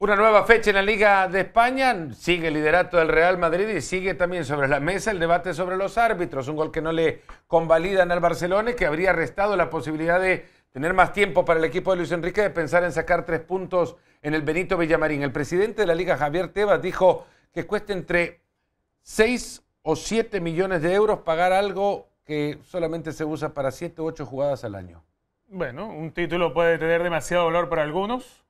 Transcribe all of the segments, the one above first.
Una nueva fecha en la Liga de España, sigue el liderato del Real Madrid y sigue también sobre la mesa el debate sobre los árbitros, un gol que no le convalidan al Barcelona y que habría restado la posibilidad de tener más tiempo para el equipo de Luis Enrique de pensar en sacar tres puntos en el Benito Villamarín. El presidente de la Liga, Javier Tebas, dijo que cuesta entre 6 o siete millones de euros pagar algo que solamente se usa para siete u ocho jugadas al año. Bueno, un título puede tener demasiado valor para algunos,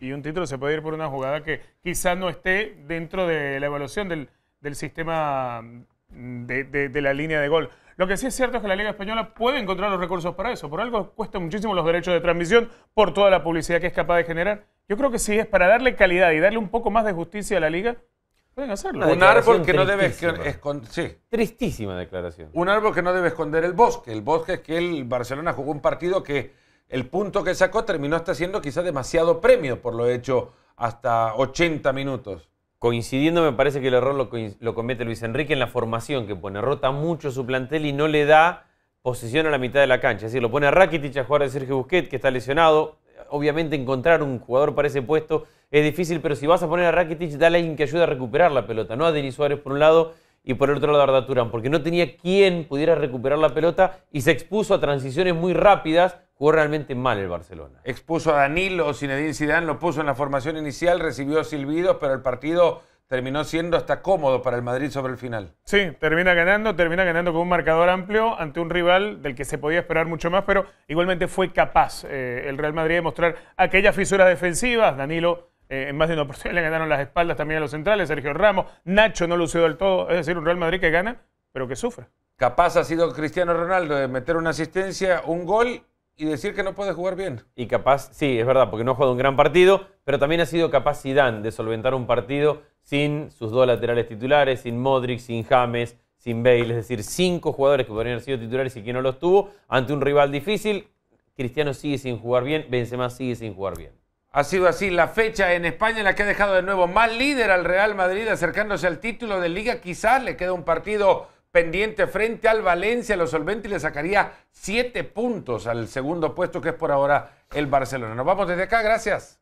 y un título se puede ir por una jugada que quizás no esté dentro de la evaluación del, sistema mm, de, la línea de gol. Lo que sí es cierto es que la Liga Española puede encontrar los recursos para eso. Por algo cuesta muchísimo los derechos de transmisión por toda la publicidad que es capaz de generar. Yo creo que si es para darle calidad y darle un poco más de justicia a la Liga, pueden hacerlo. Un árbol que no debe esconder. Tristísima declaración. Un árbol que no debe esconder el bosque. El bosque es que el Barcelona jugó un partido que el punto que sacó terminó hasta siendo quizás demasiado premio por lo hecho hasta 80 minutos. Coincidiendo, me parece que el error lo, comete Luis Enrique en la formación que pone. Rota mucho su plantel y no le da posición a la mitad de la cancha. Es decir, lo pone a Rakitic a jugar de Sergio Busquets, que está lesionado. Obviamente encontrar un jugador para ese puesto es difícil, pero si vas a poner a Rakitic, dale a alguien que ayude a recuperar la pelota, no a Denis Suárez por un lado y por el otro lado Arda porque no tenía quien pudiera recuperar la pelota y se expuso a transiciones muy rápidas, jugó realmente mal el Barcelona. Expuso a Danilo, Zinedine Zidane lo puso en la formación inicial, recibió silbidos, pero el partido terminó siendo hasta cómodo para el Madrid sobre el final. Sí, termina ganando, termina ganando con un marcador amplio ante un rival del que se podía esperar mucho más, pero igualmente fue capaz eh, el Real Madrid de mostrar aquellas fisuras defensivas. Danilo eh, en más de una oportunidad le ganaron las espaldas también a los centrales, Sergio Ramos, Nacho no lució del todo, es decir, un Real Madrid que gana, pero que sufre. Capaz ha sido Cristiano Ronaldo de meter una asistencia, un gol y decir que no puede jugar bien. Y capaz, sí, es verdad, porque no ha jugado un gran partido, pero también ha sido capaz Zidane de solventar un partido sin sus dos laterales titulares, sin Modric, sin James, sin Bale, es decir, cinco jugadores que podrían haber sido titulares y que no los tuvo, ante un rival difícil. Cristiano sigue sin jugar bien, Benzema sigue sin jugar bien. Ha sido así la fecha en España en la que ha dejado de nuevo más líder al Real Madrid acercándose al título de liga. Quizás le queda un partido pendiente frente al Valencia. Lo solvente y le sacaría siete puntos al segundo puesto que es por ahora el Barcelona. Nos vamos desde acá. Gracias.